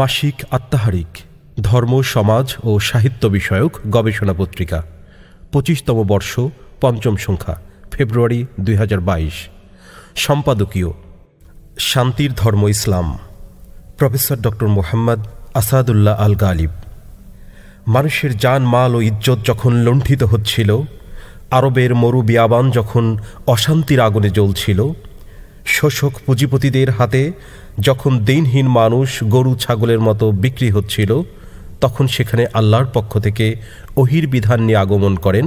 মাসিক আত্মাহারিক ধর্ম সমাজ ও সাহিত্য বিষয়ক গবেষণা পত্রিকা পঁচিশতম বর্ষ পঞ্চম সংখ্যা ফেব্রুয়ারি দুই সম্পাদকীয় শান্তির ধর্ম ইসলাম প্রফেসর ডক্টর মোহাম্মদ আসাদুল্লাহ আল গালিব মানুষের যান মাল ও ইজ্জত যখন লুণ্ঠিত হচ্ছিল আরবের মরু বিয়াবান যখন অশান্তির আগুনে জ্বলছিল শোষক পুঁজিপতিদের হাতে যখন দিনহীন মানুষ গরু ছাগলের মতো বিক্রি হচ্ছিল তখন সেখানে আল্লাহর পক্ষ থেকে অহির বিধান নিয়ে আগমন করেন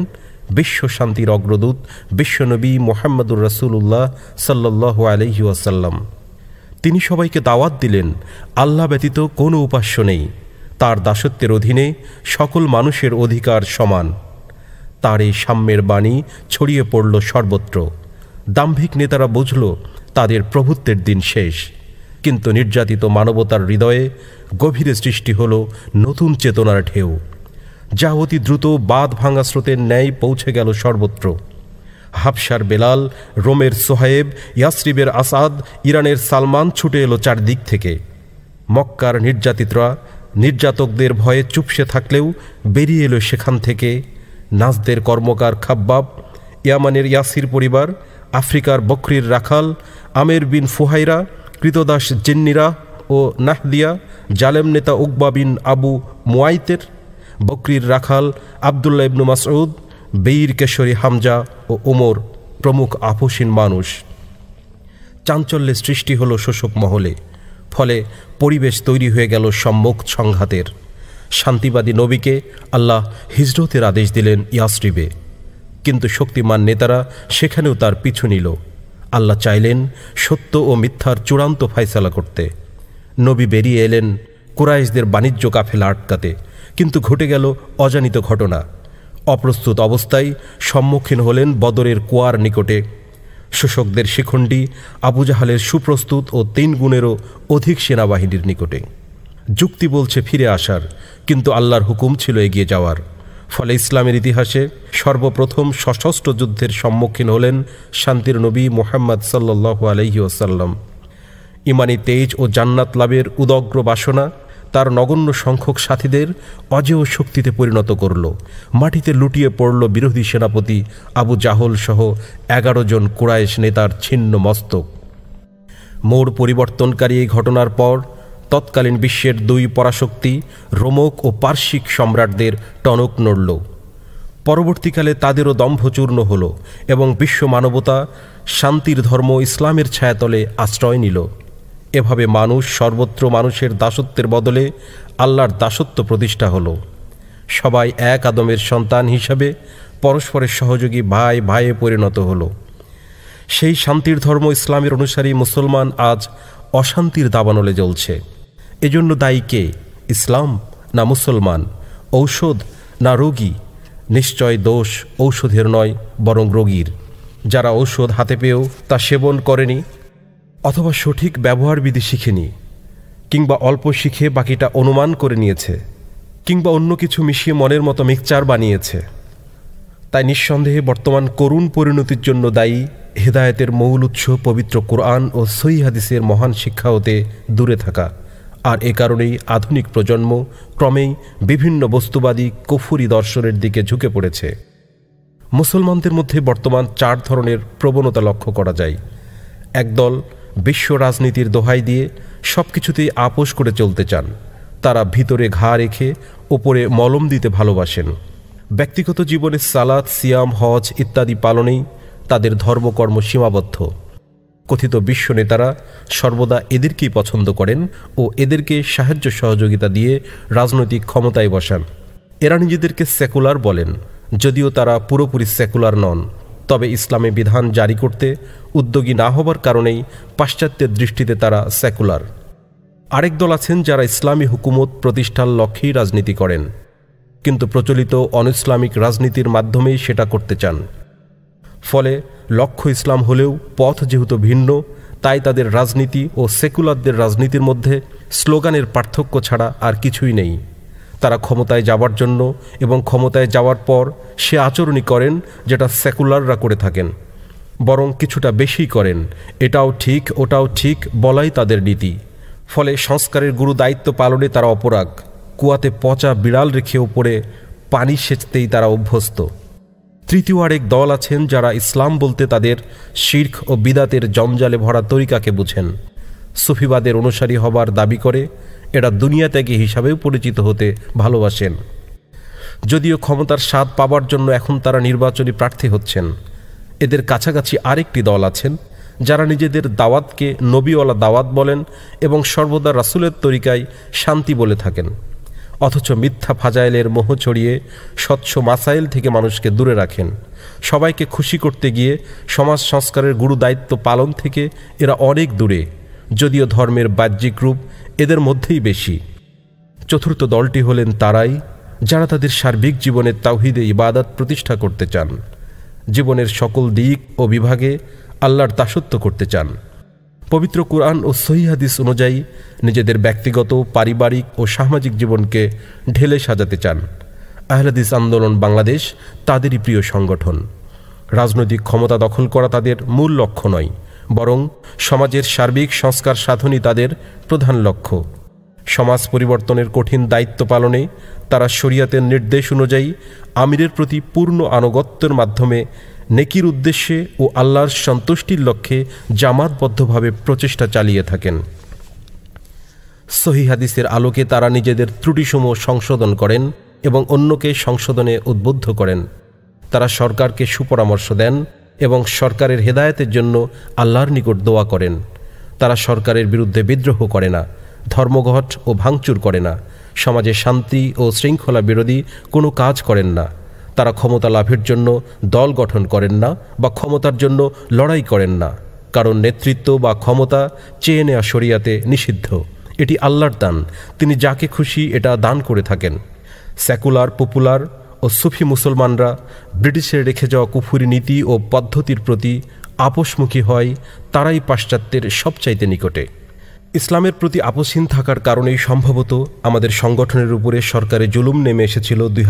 বিশ্বশান্তির অগ্রদূত বিশ্বনবী মোহাম্মদুর রসুল্লাহ সাল্লাহ আলহি ওয়াসাল্লাম তিনি সবাইকে দাওয়াত দিলেন আল্লাহ ব্যতীত কোনো উপাস্য নেই তার দাসত্বের অধীনে সকল মানুষের অধিকার সমান তার এই সাম্যের বাণী ছড়িয়ে পড়ল সর্বত্র দাম্ভিক নেতারা বুঝল তাদের প্রভুত্বের দিন শেষ কিন্তু নির্যাতিত মানবতার হৃদয়ে গভীরে সৃষ্টি হল নতুন চেতনার ঢেউ যা অতি দ্রুত বাঁধ ভাঙা স্রোতের ন্যায় পৌঁছে গেল সর্বত্র হাফসার বেলাল রোমের সোহেব ইয়াসরিবের আসাদ ইরানের সালমান ছুটে এলো চারদিক থেকে মক্কার নির্যাতিতরা নির্যাতকদের ভয়ে চুপসে থাকলেও বেরিয়ে এলো সেখান থেকে নাজদের কর্মকার খাব্বাব ইয়ামানের ইয়াসির পরিবার আফ্রিকার বকরির রাখাল আমের বিন ফুহাইরা কৃতদাস জিন্নিরা ও নাহদিয়া জালেম নেতা উকবা বিন আবু মুয়াইতের বকরির রাখাল আবদুল্লা ইবনু মাসউদ বেঈর কেশরী হামজা ও ওমর প্রমুখ আপোষীন মানুষ চাঞ্চল্যের সৃষ্টি হলো শোষক মহলে ফলে পরিবেশ তৈরি হয়ে গেল সম্মুখ সংঘাতের শান্তিবাদী নবীকে আল্লাহ হিজরতের আদেশ দিলেন ইয়াসরিবে কিন্তু শক্তিমান নেতারা সেখানেও তার পিছু নিল আল্লাহ চাইলেন সত্য ও মিথ্যার চূড়ান্ত ফাইসলা করতে নবী বেরিয়ে এলেন কুরাইশদের বাণিজ্য কাফেলা আটকাতে কিন্তু ঘটে গেল অজানিত ঘটনা অপ্রস্তুত অবস্থায় সম্মুখীন হলেন বদরের কুয়ার নিকটে শোষকদের শিখণ্ডী আবু জাহালের সুপ্রস্তুত ও তিন গুণেরও অধিক সেনাবাহিনীর নিকটে যুক্তি বলছে ফিরে আসার কিন্তু আল্লাহর হুকুম ছিল এগিয়ে যাওয়ার ফলে ইসলামের ইতিহাসে সর্বপ্রথম সশস্ত্র যুদ্ধের সম্মুখীন হলেন শান্তির নবী মোহাম্মদ সাল্লু আলহি ওসাল্লাম ইমানি তেজ ও জান্নাত লাভের উদগ্র বাসনা তার নগণ্য সংখ্যক সাথীদের অজেয় শক্তিতে পরিণত করল মাটিতে লুটিয়ে পড়ল বিরোধী সেনাপতি আবু জাহল সহ এগারো জন কুরায়েশ নেতার ছিন্ন মস্তক মোড় পরিবর্তনকারী এই ঘটনার পর তৎকালীন বিশ্বের দুই পরাশক্তি রোমক ও পার্শ্বিক সম্রাটদের টনক নড়ল পরবর্তীকালে তাদেরও দম্ভচূর্ণ হল এবং বিশ্ব মানবতা শান্তির ধর্ম ইসলামের ছায়াতলে আশ্রয় নিল এভাবে মানুষ সর্বত্র মানুষের দাসত্বের বদলে আল্লাহর দাসত্ব প্রতিষ্ঠা হলো সবাই এক আদমের সন্তান হিসাবে পরস্পরের সহযোগী ভাই ভাইয়ে পরিণত হল সেই শান্তির ধর্ম ইসলামের অনুসারী মুসলমান আজ অশান্তির দাবানলে জ্বলছে এজন্য দায়ী কে ইসলাম না মুসলমান ঔষধ না রোগী নিশ্চয় দোষ ঔষধের নয় বরং রোগীর যারা ঔষধ হাতে পেয়েও তা সেবন করেনি অথবা সঠিক ব্যবহারবিধি শিখেনি কিংবা অল্প শিখে বাকিটা অনুমান করে নিয়েছে কিংবা অন্য কিছু মিশিয়ে মনের মতো মিক্সচার বানিয়েছে তাই নিঃসন্দেহে বর্তমান করুণ পরিণতির জন্য দায়ী হেদায়তের মৌল উৎস পবিত্র কোরআন ও সই হাদিসের মহান শিক্ষা হতে দূরে থাকা আর এ কারণেই আধুনিক প্রজন্ম ক্রমেই বিভিন্ন বস্তুবাদী কুফুরি দর্শনের দিকে ঝুঁকে পড়েছে মুসলমানদের মধ্যে বর্তমান চার ধরনের প্রবণতা লক্ষ্য করা যায় একদল বিশ্ব রাজনীতির দোহাই দিয়ে সব কিছুতেই আপোষ করে চলতে চান তারা ভিতরে ঘা রেখে ওপরে মলম দিতে ভালোবাসেন ব্যক্তিগত জীবনে সালাদ সিয়াম হজ ইত্যাদি পালনেই তাদের ধর্মকর্ম সীমাবদ্ধ কথিত বিশ্ব নেতারা সর্বদা এদেরকেই পছন্দ করেন ও এদেরকে সাহায্য সহযোগিতা দিয়ে রাজনৈতিক ক্ষমতায় বসান এরা নিজেদেরকে সেকুলার বলেন যদিও তারা পুরোপুরি সেকুলার নন তবে ইসলামে বিধান জারি করতে উদ্যোগী না হবার কারণেই পাশ্চাত্যের দৃষ্টিতে তারা সেকুলার আরেক দল আছেন যারা ইসলামী হুকুমত প্রতিষ্ঠার লক্ষ্যেই রাজনীতি করেন কিন্তু প্রচলিত অনইসলামিক রাজনীতির মাধ্যমেই সেটা করতে চান ফলে লক্ষ্য ইসলাম হলেও পথ যেহেতু ভিন্ন তাই তাদের রাজনীতি ও সেকুলারদের রাজনীতির মধ্যে স্লোগানের পার্থক্য ছাড়া আর কিছুই নেই তারা ক্ষমতায় যাওয়ার জন্য এবং ক্ষমতায় যাওয়ার পর সে আচরণই করেন যেটা সেকুলাররা করে থাকেন বরং কিছুটা বেশি করেন এটাও ঠিক ওটাও ঠিক বলাই তাদের নীতি ফলে সংস্কারের গুরু দায়িত্ব পালনে তারা অপরাগ কুয়াতে পচা বিড়াল রেখে ওপরে পানি সেচতেই তারা অভ্যস্ত তৃতীয় আরেক দল আছেন যারা ইসলাম বলতে তাদের শির্খ ও বিদাতের জঞ্জালে ভরা তরিকাকে বুঝেন সুফিবাদের অনুসারী হবার দাবি করে এরা দুনিয়া ত্যাগী হিসাবেও পরিচিত হতে ভালোবাসেন যদিও ক্ষমতার স্বাদ পাবার জন্য এখন তারা নির্বাচনী প্রার্থী হচ্ছেন এদের কাছাকাছি আরেকটি দল আছেন যারা নিজেদের দাওয়াতকে নবীওয়ালা দাওয়াত বলেন এবং সর্বদা রাসুলের তরিকায় শান্তি বলে থাকেন অথচ মিথ্যা ফাজাইলের মোহ ছড়িয়ে স্বচ্ছ মাসাইল থেকে মানুষকে দূরে রাখেন সবাইকে খুশি করতে গিয়ে সমাজ সংস্কারের গুরু দায়িত্ব পালন থেকে এরা অনেক দূরে যদিও ধর্মের বাহ্যিক রূপ এদের মধ্যেই বেশি চতুর্থ দলটি হলেন তারাই যারা তাদের সার্বিক জীবনে তাওহিদে ইবাদাত প্রতিষ্ঠা করতে চান জীবনের সকল দিক ও বিভাগে আল্লাহর দাসত্ব করতে চান পবিত্র কোরআন ও সহি হাদিস অনুযায়ী নিজেদের ব্যক্তিগত পারিবারিক ও সামাজিক জীবনকে ঢেলে সাজাতে চান আহলাদিস আন্দোলন বাংলাদেশ তাদেরই প্রিয় সংগঠন রাজনৈতিক ক্ষমতা দখল করা তাদের মূল লক্ষ্য নয় বরং সমাজের সার্বিক সংস্কার সাধনই তাদের প্রধান লক্ষ্য সমাজ পরিবর্তনের কঠিন দায়িত্ব পালনে তারা শরিয়াতের নির্দেশ অনুযায়ী আমিরের প্রতি পূর্ণ আনুগত্যের মাধ্যমে নেকির উদ্দেশ্যে ও আল্লাহর সন্তুষ্টির লক্ষ্যে জামাতবদ্ধভাবে প্রচেষ্টা চালিয়ে থাকেন সহি হাদিসের আলোকে তারা নিজেদের ত্রুটিসমূহ সংশোধন করেন এবং অন্যকে সংশোধনে উদ্বুদ্ধ করেন তারা সরকারকে সুপরামর্শ দেন এবং সরকারের হেদায়তের জন্য আল্লাহর নিকট দোয়া করেন তারা সরকারের বিরুদ্ধে বিদ্রোহ করে না ধর্মঘট ও ভাঙচুর করে না সমাজে শান্তি ও শৃঙ্খলা বিরোধী কোনো কাজ করেন না তারা ক্ষমতা লাভের জন্য দল গঠন করেন না বা ক্ষমতার জন্য লড়াই করেন না কারণ নেতৃত্ব বা ক্ষমতা চেয়ে নেওয়া শরিয়াতে নিষিদ্ধ এটি আল্লাহর দান তিনি যাকে খুশি এটা দান করে থাকেন সেকুলার পপুলার ও সুফি মুসলমানরা ব্রিটিশের রেখে যাওয়া কুফুরি নীতি ও পদ্ধতির প্রতি আপোষমুখী হয় তারাই পাশ্চাত্যের সবচাইতে নিকটে ইসলামের প্রতি আপসহীন থাকার কারণেই সম্ভবত আমাদের সংগঠনের উপরে সরকারে জুলুম নেমে এসেছিল দুই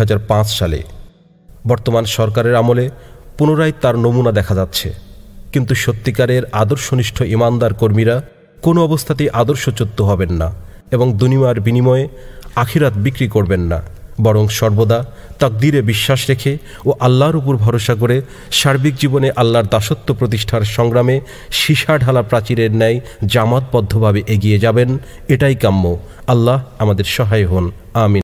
সালে বর্তমান সরকারের আমলে পুনরায় তার নমুনা দেখা যাচ্ছে কিন্তু সত্যিকারের আদর্শনিষ্ঠ ইমানদার কর্মীরা কোনো অবস্থাতেই আদর্শচ্যুত হবেন না এবং দুনিমার বিনিময়ে আখিরাত বিক্রি করবেন না বরং সর্বদা তাকদিরে বিশ্বাস রেখে ও আল্লাহর উপর ভরসা করে সার্বিক জীবনে আল্লাহর দাসত্ব প্রতিষ্ঠার সংগ্রামে সীসা ঢালা প্রাচীরের ন্যায় জামাতবদ্ধভাবে এগিয়ে যাবেন এটাই কাম্য আল্লাহ আমাদের সহায় হন আমিন